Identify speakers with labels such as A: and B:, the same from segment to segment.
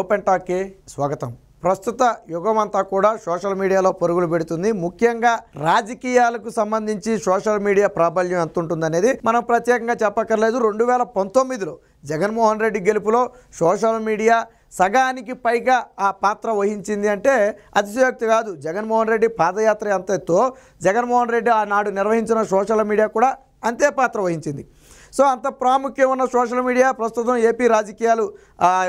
A: open టాక్కి స్వాగతం ప్రస్తుత యుగం అంతా కూడా సోషల్ మీడియాలో పరుగులు పెడుతుంది ముఖ్యంగా రాజకీయాలకు సంబంధించి సోషల్ మీడియా ప్రాబల్యం ఎంత ఉంటుంది అనేది మనం ప్రత్యేకంగా చెప్పక్కర్లేదు రెండు వేల పంతొమ్మిదిలో జగన్మోహన్ రెడ్డి గెలుపులో సోషల్ మీడియా సగానికి పైగా ఆ పాత్ర వహించింది అంటే అతిశయోక్తి కాదు జగన్మోహన్ రెడ్డి పాదయాత్ర ఎంత ఎత్తో జగన్మోహన్ రెడ్డి ఆనాడు నిర్వహించిన సోషల్ మీడియా కూడా అంతే పాత్ర వహించింది సో అంత ప్రాముఖ్యం ఉన్న సోషల్ మీడియా ప్రస్తుతం ఏపీ రాజకీయాలు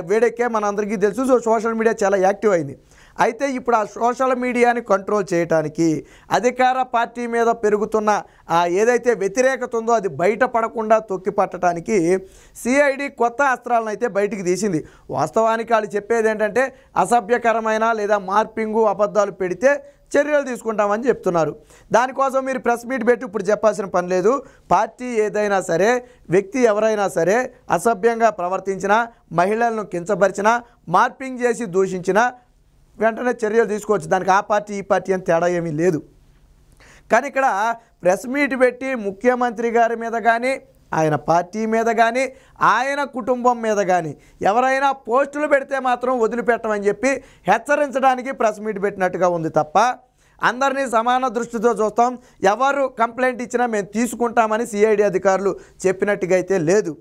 A: వేడెక్కే మనందరికీ తెలుసు సో సోషల్ మీడియా చాలా యాక్టివ్ అయింది అయితే ఇప్పుడు ఆ సోషల్ మీడియాని కంట్రోల్ చేయటానికి అధికార పార్టీ మీద పెరుగుతున్న ఆ ఏదైతే వ్యతిరేకత ఉందో అది బయటపడకుండా తొక్కిపట్టడానికి సిఐడి కొత్త అస్త్రాలను అయితే బయటికి తీసింది వాస్తవానికి వాళ్ళు చెప్పేది ఏంటంటే అసభ్యకరమైన లేదా మార్పింగు అబద్ధాలు పెడితే చర్యలు తీసుకుంటామని చెప్తున్నారు దానికోసం మీరు ప్రెస్ మీట్ పెట్టి ఇప్పుడు చెప్పాల్సిన పని లేదు పార్టీ ఏదైనా సరే వ్యక్తి ఎవరైనా సరే అసభ్యంగా ప్రవర్తించినా మహిళలను కించపరిచినా మార్పింగ్ చేసి దూషించినా వెంటనే చర్యలు తీసుకోవచ్చు దానికి ఆ పార్టీ ఈ పార్టీ అని తేడా ఏమీ లేదు కానీ ఇక్కడ ప్రెస్ మీట్ పెట్టి ముఖ్యమంత్రి గారి మీద కానీ ఆయన పార్టీ మీద కానీ ఆయన కుటుంబం మీద కానీ ఎవరైనా పోస్టులు పెడితే మాత్రం వదిలిపెట్టమని చెప్పి హెచ్చరించడానికి ప్రెస్ మీట్ పెట్టినట్టుగా ఉంది తప్ప అందరినీ సమాన దృష్టితో చూస్తాం ఎవరు కంప్లైంట్ ఇచ్చినా మేము తీసుకుంటామని సిఐడి అధికారులు చెప్పినట్టుగా అయితే లేదు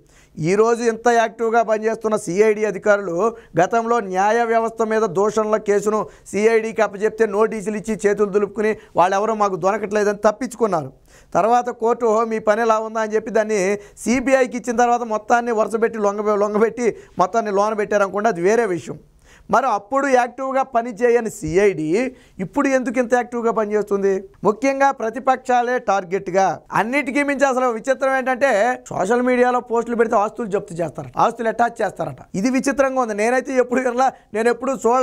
A: ఈరోజు ఇంత యాక్టివ్గా పనిచేస్తున్న సిఐడి అధికారులు గతంలో న్యాయ వ్యవస్థ మీద దోషణల కేసును సిఐడికి అప్పచెప్తే నోటీసులు ఇచ్చి చేతులు దులుపుకుని వాళ్ళెవరూ మాకు దొరకట్లేదని తప్పించుకున్నారు తర్వాత కోర్టు మీ పని ఎలా ఉందా అని చెప్పి దాన్ని సిబిఐకి ఇచ్చిన తర్వాత మొత్తాన్ని వరుసపెట్టి లొంగ లొంగబెట్టి మొత్తాన్ని లోన్ పెట్టారనుకుంటే అది వేరే విషయం మరి అప్పుడు యాక్టివ్గా పనిచేయని సిఐడి ఇప్పుడు ఎందుకు ఇంత యాక్టివ్గా పనిచేస్తుంది ముఖ్యంగా ప్రతిపక్షాలే టార్గెట్గా అన్నిటికీ మించి అసలు విచిత్రం ఏంటంటే సోషల్ మీడియాలో పోస్టులు పెడితే ఆస్తులు జప్తు చేస్తారట ఆస్తులు అటాచ్ చేస్తారట ఇది విచిత్రంగా ఉంది నేనైతే ఎప్పుడు వెళ్ళా నేను ఎప్పుడు చూడ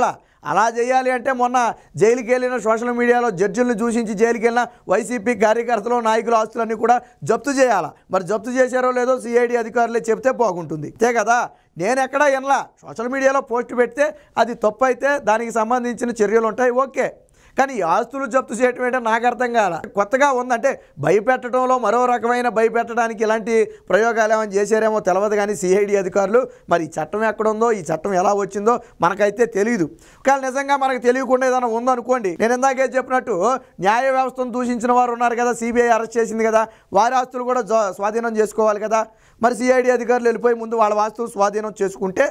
A: అలా చేయాలి అంటే మొన్న జైలుకి వెళ్ళిన సోషల్ మీడియాలో జడ్జిలను చూసించి జైలుకి వెళ్ళిన వైసీపీ కార్యకర్తలు నాయకుల ఆస్తులన్నీ కూడా జప్తు చేయాలా మరి జప్తు చేశారో లేదో సిఐడి అధికారులే చెప్తే బాగుంటుంది అంతే కదా నేను ఎక్కడా వినలా సోషల్ మీడియాలో పోస్ట్ పెడితే అది తప్పు అయితే దానికి సంబంధించిన చర్యలు ఉంటాయి ఓకే కానీ ఆస్తులు జప్తు చేయటం ఏంటో నాకు అర్థం కాల కొత్తగా ఉందంటే భయపెట్టడంలో మరో రకమైన భయపెట్టడానికి ఇలాంటి ప్రయోగాలు ఏమైనా చేశారేమో తెలియదు కానీ సిఐడి అధికారులు మరి ఈ చట్టం ఎక్కడుందో ఈ చట్టం ఎలా వచ్చిందో మనకైతే తెలియదు కానీ నిజంగా మనకు తెలియకుండా ఏదైనా ఉందనుకోండి నేను ఇందాకే చెప్పినట్టు న్యాయ వ్యవస్థను దూషించిన వారు ఉన్నారు కదా సిబిఐ అరెస్ట్ చేసింది కదా వారి ఆస్తులు కూడా స్వాధీనం చేసుకోవాలి కదా మరి సిఐడి అధికారులు వెళ్ళిపోయి ముందు వాళ్ళ వాస్తువులు స్వాధీనం చేసుకుంటే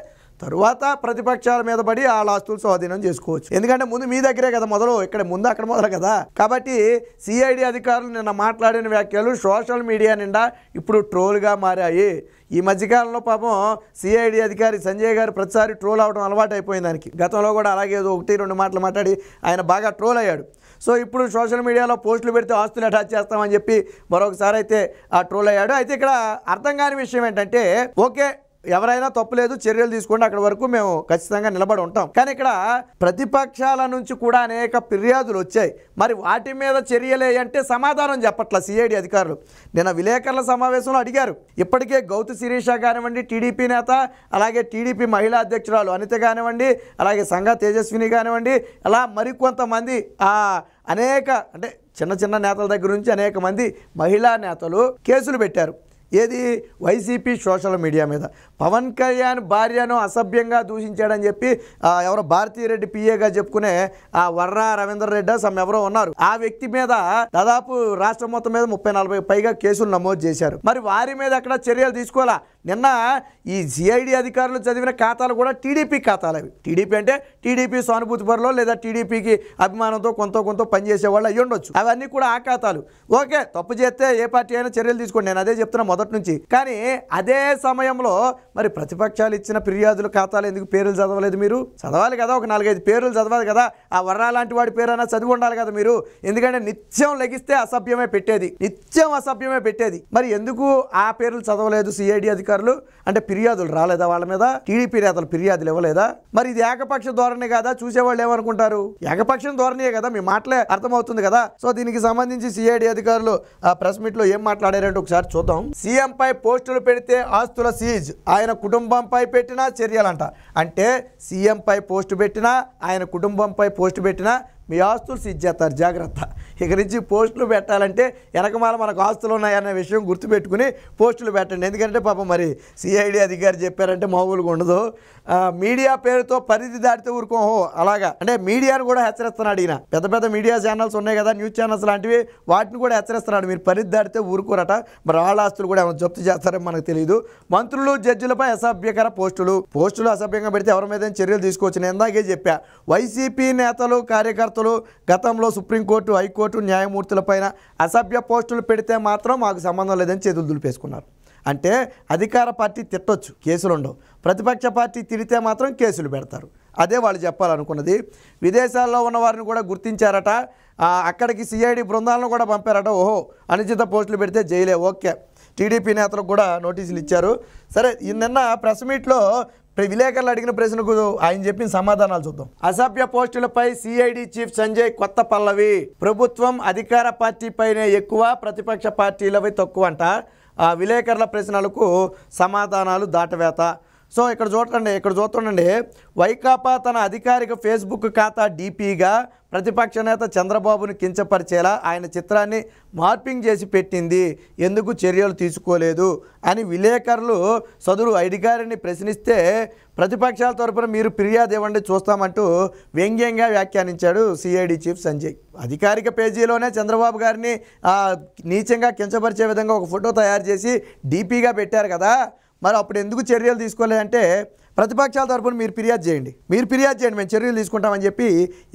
A: తరువాత ప్రతిపక్షాల మీద పడి వాళ్ళ ఆస్తులు స్వాధీనం చేసుకోవచ్చు ఎందుకంటే ముందు మీ దగ్గరే కదా మొదలు ఇక్కడ ముందు అక్కడ మొదలు కదా కాబట్టి సిఐడి అధికారులు నిన్న మాట్లాడిన వ్యాఖ్యలు సోషల్ మీడియా నిండా ఇప్పుడు ట్రోల్గా మారాయి ఈ మధ్యకాలంలో పాపం సిఐడి అధికారి సంజయ్ గారు ప్రతిసారి ట్రోల్ అవడం అలవాటు అయిపోయిందానికి గతంలో కూడా అలాగే ఏదో ఒకటి రెండు మాటలు మాట్లాడి ఆయన బాగా ట్రోల్ అయ్యాడు సో ఇప్పుడు సోషల్ మీడియాలో పోస్టులు పెడితే ఆస్తులు అటాచ్ చేస్తామని చెప్పి మరొకసారి అయితే ట్రోల్ అయ్యాడు అయితే ఇక్కడ అర్థం కాని విషయం ఏంటంటే ఓకే ఎవరైనా తప్పులేదు చర్యలు తీసుకోండి అక్కడ వరకు మేము ఖచ్చితంగా నిలబడి ఉంటాం కానీ ఇక్కడ ప్రతిపక్షాల నుంచి కూడా అనేక ఫిర్యాదులు వచ్చాయి మరి వాటి మీద చర్యలే అంటే సమాధానం చెప్పట్ల సిఐడి అధికారులు నిన్న విలేకరుల సమావేశంలో అడిగారు ఇప్పటికే గౌతు శిరీష కానివ్వండి టీడీపీ నేత అలాగే టీడీపీ మహిళా అధ్యక్షురాలు అనిత కానివ్వండి అలాగే సంఘ తేజస్విని కానివ్వండి అలా మరికొంతమంది అనేక అంటే చిన్న చిన్న నేతల దగ్గర నుంచి అనేక మంది మహిళా నేతలు కేసులు పెట్టారు ఏది వైసీపీ సోషల్ మీడియా మీద పవన్ కళ్యాణ్ భార్యను అసభ్యంగా దూషించాడని చెప్పి ఎవరో భారతీరెడ్డి పిఏగా చెప్పుకునే ఆ వర్రా రవీందర్ రెడ్డి సమ్ ఎవరో ఉన్నారు ఆ వ్యక్తి మీద దాదాపు రాష్ట్రం మొత్తం మీద ముప్పై నలభై పైగా కేసులు నమోదు చేశారు మరి వారి మీద అక్కడ చర్యలు తీసుకోవాలా నిన్న ఈ సిఐడి అధికారులు చదివిన ఖాతాలు కూడా టీడీపీ ఖాతాలు అవి టీడీపీ అంటే టీడీపీ సానుభూతి పరులో లేదా టీడీపీకి అభిమానంతో కొంత కొంత పనిచేసే వాళ్ళు అయ్యి ఉండొచ్చు అవన్నీ కూడా ఆ ఖాతాలు ఓకే తప్పు చేస్తే ఏ పార్టీ అయినా చర్యలు తీసుకోండి నేను అదే చెప్తున్నా మొదటి నుంచి కానీ అదే సమయంలో మరి ప్రతిపక్షాలు ఇచ్చిన ఫిర్యాదుల ఖాతాలు ఎందుకు పేర్లు చదవలేదు మీరు చదవాలి కదా ఒక నాలుగైదు పేర్లు చదవాలి కదా ఆ వర్ణ లాంటి వాడి పేరైనా చదివి ఉండాలి కదా మీరు ఎందుకంటే నిత్యం లెగిస్తే అసభ్యమే పెట్టేది నిత్యం అసభ్యమే పెట్టేది మరి ఎందుకు ఆ పేర్లు చదవలేదు సిఐడి అధికారులు అధికారులు అంటే ఫిర్యాదులు రాలేదా వాళ్ళ మీద టీడీపీ నేతలు ఫిర్యాదులు ఇవ్వలేదా మరి ఇది ఏకపక్ష ధోరణి కదా చూసేవాళ్ళు ఏమనుకుంటారు ఏకపక్షం ధోరణియే కదా మీ మాటలే అర్థమవుతుంది కదా సో దీనికి సంబంధించి సిఐడి అధికారులు ప్రెస్ లో ఏం మాట్లాడారంటే ఒకసారి చూద్దాం పై పోస్టులు పెడితే ఆస్తుల సీజ్ ఆయన కుటుంబంపై పెట్టినా చర్యలంట అంటే సీఎంపై పోస్టు పెట్టినా ఆయన కుటుంబంపై పోస్టు పెట్టినా మీ ఆస్తులు చేస్తారు జాగ్రత్త ఇక నుంచి పోస్టులు పెట్టాలంటే వెనకమాల మనకు ఆస్తులు ఉన్నాయన్న విషయం గుర్తుపెట్టుకుని పోస్టులు పెట్టండి ఎందుకంటే పాపం మరి సిఐడి అధికారి చెప్పారంటే మామూలుగా ఉండదు మీడియా పేరుతో పరిధి దాటితే ఊరుకోహో అలాగా అంటే మీడియాను కూడా హెచ్చరిస్తున్నాడు ఈయన పెద్ద పెద్ద మీడియా ఛానల్స్ ఉన్నాయి కదా న్యూస్ ఛానల్స్ లాంటివి వాటిని కూడా హెచ్చరిస్తున్నాడు మీరు పరిధి దాటితే ఊరుకోరట మరి వాళ్ళ ఆస్తులు కూడా ఏమైనా జప్తు చేస్తారని మనకు తెలియదు మంత్రులు జడ్జిలపై అసభ్యకర పోస్టులు పోస్టులు అసభ్యంగా పెడితే ఎవరి మీద చర్యలు తీసుకోవచ్చు నేను ఇందాకే చెప్పా వైసీపీ నేతలు కార్యకర్తలు విద్యార్థులు గతంలో సుప్రీంకోర్టు హైకోర్టు న్యాయమూర్తులపైన అసభ్య పోస్టులు పెడితే మాత్రం మాకు సంబంధం లేదని చేతులు దులిపేసుకున్నారు అంటే అధికార పార్టీ తిట్టొచ్చు కేసులు ఉండవు ప్రతిపక్ష పార్టీ తిడితే మాత్రం కేసులు పెడతారు అదే వాళ్ళు చెప్పాలనుకున్నది విదేశాల్లో ఉన్న వారిని కూడా గుర్తించారట అక్కడికి సిఐడి బృందాలను కూడా పంపారట ఓహో అనుచిత పోస్టులు పెడితే జైలే ఓకే టీడీపీ నేతలకు కూడా నోటీసులు ఇచ్చారు సరే నిన్న ప్రెస్ మీట్లో విలేకరులు అడిగిన ప్రశ్నకు ఆయన చెప్పిన సమాధానాలు చూద్దాం అసభ్య పోస్టులపై సిఐడి చీఫ్ సంజయ్ కొత్త పల్లవి ప్రభుత్వం అధికార పార్టీపైనే ఎక్కువ ప్రతిపక్ష పార్టీలపై తక్కువ అంట ఆ విలేకరుల ప్రశ్నలకు సమాధానాలు దాటవేత సో ఇక్కడ చూడండి ఇక్కడ చూస్తుండండి వైకాపా తన అధికారిక ఫేస్బుక్ ఖాతా డీపీగా ప్రతిపక్ష నేత చంద్రబాబును కించపరిచేలా ఆయన చిత్రాన్ని మార్పింగ్ చేసి పెట్టింది ఎందుకు చర్యలు తీసుకోలేదు అని విలేకరులు సదురు అధికారిని ప్రశ్నిస్తే ప్రతిపక్షాల తరపున మీరు ఫిర్యాదు ఇవ్వండి చూస్తామంటూ వ్యంగ్యంగా వ్యాఖ్యానించాడు సిఐడి చీఫ్ సంజయ్ అధికారిక పేజీలోనే చంద్రబాబు గారిని నీచంగా కించపరిచే విధంగా ఒక ఫోటో తయారు చేసి డీపీగా పెట్టారు కదా మరి అప్పుడు ఎందుకు చర్యలు తీసుకోలేదంటే ప్రతిపక్షాల తరపున మీరు ఫిర్యాదు చేయండి మీరు ఫిర్యాదు చేయండి మేము చర్యలు తీసుకుంటామని చెప్పి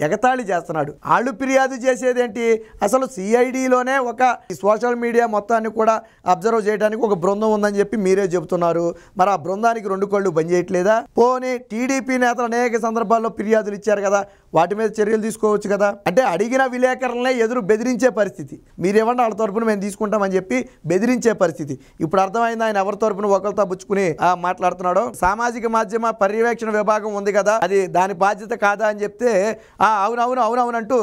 A: ఎగతాళి చేస్తున్నాడు వాళ్ళు ఫిర్యాదు చేసేదేంటి అసలు సిఐడిలోనే ఒక సోషల్ మీడియా మొత్తాన్ని కూడా అబ్జర్వ్ చేయడానికి ఒక బృందం ఉందని చెప్పి మీరే చెబుతున్నారు మరి ఆ బృందానికి రెండు కళ్ళు బంద్ చేయట్లేదా పోనీ టీడీపీ నేతలు అనేక సందర్భాల్లో ఫిర్యాదులు ఇచ్చారు కదా వాటి మీద చర్యలు తీసుకోవచ్చు కదా అంటే అడిగిన విలేకరులనే ఎదురు బెదిరించే పరిస్థితి మీరేమన్నా వాళ్ళ తరపున మేము తీసుకుంటామని చెప్పి బెదిరించే పరిస్థితి ఇప్పుడు అర్థమైంది ఆయన ఎవరి తరపున ఒకరితో పుచ్చుకుని మాట్లాడుతున్నాడో సామాజిక మాధ్యమ పర్యవేక్షణ విభాగం ఉంది కదా అది దాని బాధ్యత కాదా అని చెప్తే ఆ అవునవును అవునవునంటూ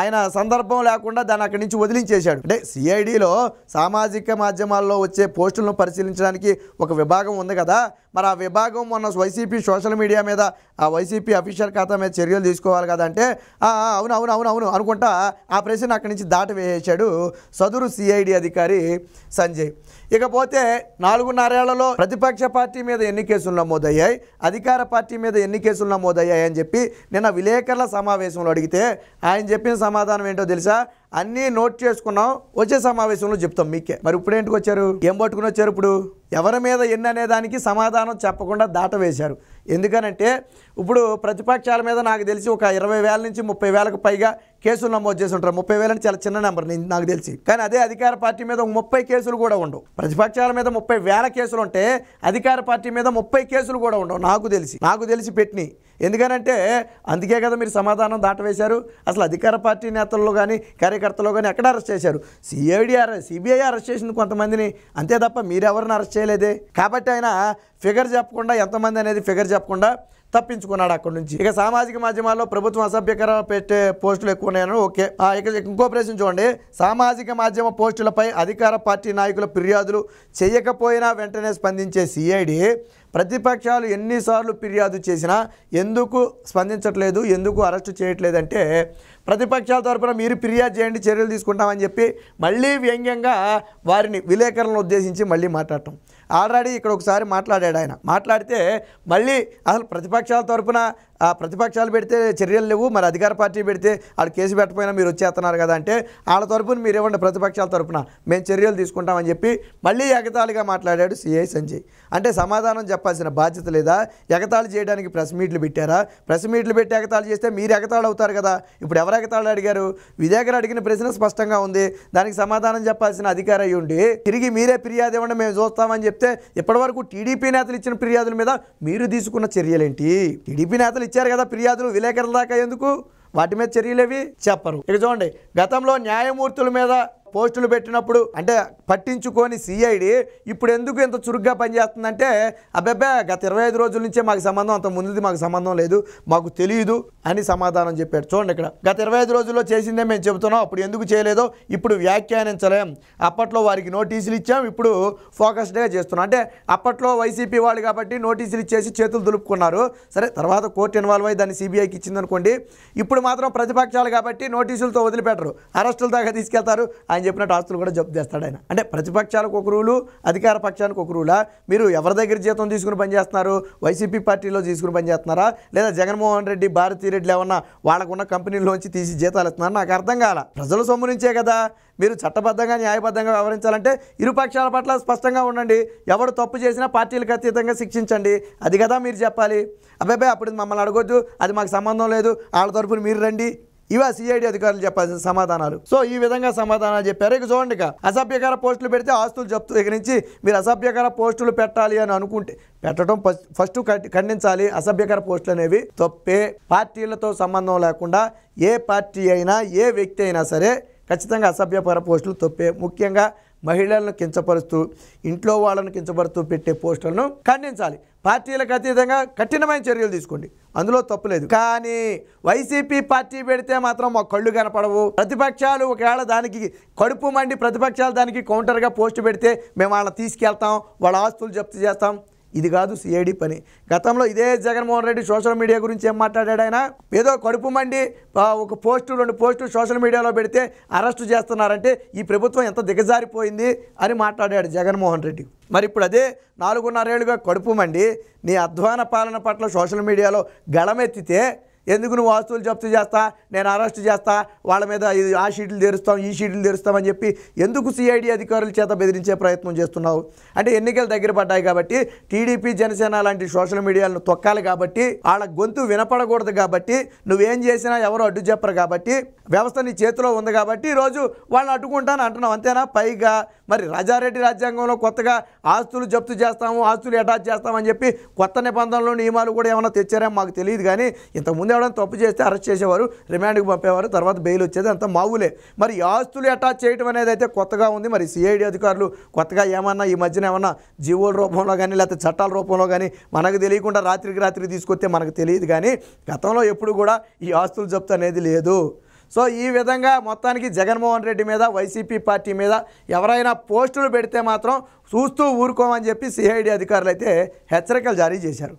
A: ఆయన సందర్భం లేకుండా దాన్ని అక్కడి నుంచి వదిలించేశాడు అంటే సిఐడిలో సామాజిక మాధ్యమాల్లో వచ్చే పోస్టులను పరిశీలించడానికి ఒక విభాగం ఉంది కదా మరి ఆ విభాగం మొన్న వైసీపీ సోషల్ మీడియా మీద ఆ వైసీపీ అఫీషియల్ ఖాతా మీద చర్యలు తీసుకోవాలి కదా అంటే అవును అవును అవును అవును అనుకుంటా ఆ ప్రశ్న అక్కడి నుంచి దాటవేసాడు సదురు సిఐడి అధికారి సంజయ్ ఇకపోతే నాలుగున్నరేళ్లలో ప్రతిపక్ష పార్టీ మీద ఎన్ని కేసులు నమోదయ్యాయి అధికార పార్టీ మీద ఎన్ని కేసులు నమోదయ్యాయని చెప్పి నిన్న విలేకరుల సమావేశంలో అడిగితే ఆయన చెప్పిన సమాధానం ఏంటో తెలుసా అన్నీ నోట్ చేసుకున్నాం వచ్చే సమావేశంలో చెప్తాం మీకే మరి ఇప్పుడు ఏంటికి వచ్చారు ఏం పట్టుకుని వచ్చారు ఇప్పుడు ఎవరి మీద ఎన్ని అనేదానికి సమాధానం చెప్పకుండా దాటవేశారు ఎందుకనంటే ఇప్పుడు ప్రతిపక్షాల మీద నాకు తెలిసి ఒక ఇరవై వేల నుంచి ముప్పై వేలకు పైగా కేసులు నమోదు చేసి ఉంటారు ముప్పై వేల చాలా చిన్న నెంబర్ నాకు తెలిసి కానీ అదే అధికార పార్టీ మీద ముప్పై కేసులు కూడా ఉండవు ప్రతిపక్షాల మీద ముప్పై వేల కేసులు ఉంటే అధికార పార్టీ మీద ముప్పై కేసులు కూడా ఉండవు నాకు తెలిసి నాకు తెలిసి పెట్టినాయి ఎందుకనంటే అందుకే కదా మీరు సమాధానం దాటవేశారు అసలు అధికార పార్టీ నేతల్లో కానీ కార్యకర్తల్లో కానీ ఎక్కడ అరెస్ట్ చేశారు సిఐడి అరెస్ట్ సిబిఐ అరెస్ట్ చేసింది కొంతమందిని అంతే తప్ప మీరెవరిని అరెస్ట్ చేయలేదే కాబట్టి ఆయన ఫిగర్ చెప్పకుండా ఎంతమంది అనేది ఫిగర్ చెప్పకుండా తప్పించుకున్నాడు అక్కడ నుంచి ఇక సామాజిక మాధ్యమాల్లో ప్రభుత్వం అసభ్యకర పెట్టే పోస్టులు ఎక్కువ ఉన్నాయని ఓకే ఇక ఇంకో ప్రశ్న చూడండి సామాజిక మాధ్యమ పోస్టులపై అధికార పార్టీ నాయకుల ఫిర్యాదులు చేయకపోయినా వెంటనే స్పందించే సిఐడి ప్రతిపక్షాలు ఎన్నిసార్లు ఫిర్యాదు చేసినా ఎందుకు స్పందించట్లేదు ఎందుకు అరెస్టు చేయట్లేదంటే ప్రతిపక్షాల తరఫున మీరు ఫిర్యాదు చేయండి చర్యలు తీసుకుంటామని చెప్పి మళ్ళీ వ్యంగ్యంగా వారిని విలేకరులను ఉద్దేశించి మళ్ళీ మాట్లాడటం ఆల్రెడీ ఇక్కడ ఒకసారి మాట్లాడాడు ఆయన మాట్లాడితే మళ్ళీ అసలు ప్రతిపక్షాల తరఫున ప్రతిపక్షాలు పెడితే చర్యలు లేవు మరి అధికార పార్టీ పెడితే వాళ్ళు కేసు పెట్టకపోయినా మీరు వచ్చేస్తున్నారు కదా అంటే వాళ్ళ తరపున మీరు ఇవ్వండి ప్రతిపక్షాల తరపున మేము చర్యలు తీసుకుంటామని చెప్పి మళ్ళీ ఎగతాళిగా మాట్లాడాడు సిఐ సంజయ్ అంటే సమాధానం చెప్పాల్సిన బాధ్యత లేదా ఎగతాళి చేయడానికి ప్రెస్ మీట్లు పెట్టారా ప్రెస్ మీట్లు పెట్టి ఎగతాళి చేస్తే మీరు ఎగతాళి అవుతారు కదా ఇప్పుడు ఎవరు ఎగతాళి అడిగారు విజయకర్ అడిగిన ప్రశ్న స్పష్టంగా ఉంది దానికి సమాధానం చెప్పాల్సిన అధికారం ఉండి తిరిగి మీరే ఫిర్యాదు ఇవ్వండి మేము చూస్తామని చెప్తే ఇప్పటివరకు టీడీపీ నేతలు ఇచ్చిన ఫిర్యాదుల మీద మీరు తీసుకున్న చర్యలేంటి టీడీపీ నేతలు ఇచ్చారు కదా ఫిర్యాదులు విలేకరుల దాకా ఎందుకు వాటి మీద చర్యలేవి చెప్పరు ఇక చూడండి గతంలో న్యాయమూర్తుల మీద పోస్టులు పెట్టినప్పుడు అంటే పట్టించుకొని సిఐడి ఇప్పుడు ఎందుకు ఇంత చురుగ్గా పనిచేస్తుందంటే అబ్బాబ్బా గత ఇరవై ఐదు రోజుల నుంచే మాకు సంబంధం అంత ముందుది మాకు సంబంధం లేదు మాకు తెలియదు అని సమాధానం చెప్పాడు చూడండి ఇక్కడ గత ఇరవై ఐదు రోజుల్లో చేసిందే మేము చెబుతున్నాం అప్పుడు ఎందుకు చేయలేదో ఇప్పుడు వ్యాఖ్యానించలేం అప్పట్లో వారికి నోటీసులు ఇచ్చాం ఇప్పుడు ఫోకస్డ్గా చేస్తున్నాం అంటే అప్పట్లో వైసీపీ వాళ్ళు కాబట్టి నోటీసులు ఇచ్చేసి చేతులు దులుపుకున్నారు సరే తర్వాత కోర్టు ఇన్వాల్వ్ అయ్యి దాన్ని సిబిఐకి ఇచ్చిందనుకోండి ఇప్పుడు మాత్రం ప్రతిపక్షాలు కాబట్టి నోటీసులతో వదిలిపెట్టరు అరెస్టుల దాకా తీసుకెళ్తారు ఆయన చెప్పినట్టు ఆస్తులు కూడా జప్తు చేస్తాడు ఆయన అంటే ప్రతిపక్షాలకు ఒక రూలు అధికార పక్షానికి ఒక రూలా మీరు ఎవరి దగ్గర జీతం తీసుకుని పనిచేస్తున్నారు వైసీపీ పార్టీలో తీసుకుని పనిచేస్తున్నారా లేదా జగన్మోహన్ రెడ్డి రెడ్డి ఏమన్నా వాళ్ళకున్న కంపెనీలోంచి తీసి జీతాలు ఇస్తున్నారు నాకు అర్థం కాల ప్రజల సొమ్ము నుంచే కదా మీరు చట్టబద్ధంగా న్యాయబద్ధంగా వ్యవహరించాలంటే ఇరుపక్షాల పట్ల స్పష్టంగా ఉండండి ఎవరు తప్పు చేసినా పార్టీలకు అతీతంగా శిక్షించండి అది కదా మీరు చెప్పాలి అబ్బాయి అప్పుడు మమ్మల్ని అడగొద్దు అది మాకు సంబంధం లేదు వాళ్ళ తరఫున మీరు రండి ఇవా సిఐడి అధికారులు చెప్పాల్సిన సమాధానాలు సో ఈ విధంగా సమాధానాలు చెప్పారు ఇక చూడండి ఇక అసభ్యకర పోస్టులు పెడితే ఆస్తులు జప్తు దగ్గర నుంచి మీరు అసభ్యకర పోస్టులు పెట్టాలి అని అనుకుంటే పెట్టడం ఫస్ట్ ఖండించాలి అసభ్యకర పోస్టులు అనేవి తప్పే పార్టీలతో సంబంధం లేకుండా ఏ పార్టీ అయినా ఏ వ్యక్తి అయినా సరే ఖచ్చితంగా అసభ్యకర పోస్టులు తప్పే ముఖ్యంగా మహిళలను కించపరుస్తూ ఇంట్లో వాళ్ళను కించపరుస్తూ పెట్టే పోస్టులను ఖండించాలి పార్టీలకు అతీతంగా కఠినమైన చర్యలు తీసుకోండి అందులో తప్పులేదు కానీ వైసీపీ పార్టీ పెడితే మాత్రం మా కళ్ళు కనపడవు ప్రతిపక్షాలు ఒకవేళ దానికి కడుపు మండి ప్రతిపక్షాలు దానికి కౌంటర్గా పోస్టు పెడితే మేము వాళ్ళని తీసుకెళ్తాం వాళ్ళ ఆస్తులు జప్తు చేస్తాం ఇది కాదు సిఐడి పని గతంలో ఇదే జగన్మోహన్ రెడ్డి సోషల్ మీడియా గురించి ఏం మాట్లాడాడు ఆయన ఏదో కడుపు మండి ఒక పోస్టు రెండు పోస్టు సోషల్ మీడియాలో పెడితే అరెస్టు చేస్తున్నారంటే ఈ ప్రభుత్వం ఎంత దిగజారిపోయింది అని మాట్లాడాడు జగన్మోహన్ రెడ్డి మరి ఇప్పుడు అదే నాలుగున్నరేళ్ళుగా కడుపు మండి నీ అధ్వాన పాలన పట్ల సోషల్ మీడియాలో గళమెత్తితే ఎందుకు నువ్వు ఆస్తులు జప్తు చేస్తా నేను అరెస్ట్ చేస్తా వాళ్ళ మీద ఇది ఆ షీట్లు తెరుస్తాం ఈ షీట్లు తెరుస్తామని చెప్పి ఎందుకు సిఐడి అధికారుల చేత బెదిరించే ప్రయత్నం చేస్తున్నావు అంటే ఎన్నికలు దగ్గర పడ్డాయి కాబట్టి టీడీపీ జనసేన లాంటి సోషల్ మీడియాలను తొక్కాలి కాబట్టి వాళ్ళ గొంతు వినపడకూడదు కాబట్టి నువ్వేం చేసినా ఎవరు అడ్డు చెప్పరు కాబట్టి వ్యవస్థ నీ చేతిలో ఉంది కాబట్టి ఈరోజు వాళ్ళని అడ్డుకుంటాను అంటున్నావు అంతేనా పైగా మరి రాజారెడ్డి రాజ్యాంగంలో కొత్తగా ఆస్తులు జప్తు చేస్తాము ఆస్తులు అటాచ్ చేస్తామని చెప్పి కొత్త నిబంధనలు నియమాలు కూడా ఏమైనా తెచ్చారేమో మాకు తెలియదు కానీ ఇంతకుముందు కొంతమంది ఎవరైనా తప్పు చేస్తే అరెస్ట్ చేసేవారు రిమాండ్కి పంపేవారు తర్వాత బెయిల్ వచ్చేది అంత మావులే మరి ఆస్తులు అటాచ్ చేయడం అనేది అయితే కొత్తగా ఉంది మరి సిఐడి అధికారులు కొత్తగా ఏమన్నా ఈ మధ్యన ఏమన్నా జీవోల రూపంలో కానీ లేకపోతే చట్టాల రూపంలో కానీ మనకు తెలియకుండా రాత్రికి రాత్రికి తీసుకొస్తే మనకు తెలియదు కానీ గతంలో ఎప్పుడు కూడా ఈ ఆస్తులు జప్తు అనేది లేదు సో ఈ విధంగా మొత్తానికి జగన్మోహన్ రెడ్డి మీద వైసీపీ పార్టీ మీద ఎవరైనా పోస్టులు పెడితే మాత్రం చూస్తూ ఊరుకోమని చెప్పి సిఐడి అధికారులు అయితే హెచ్చరికలు జారీ చేశారు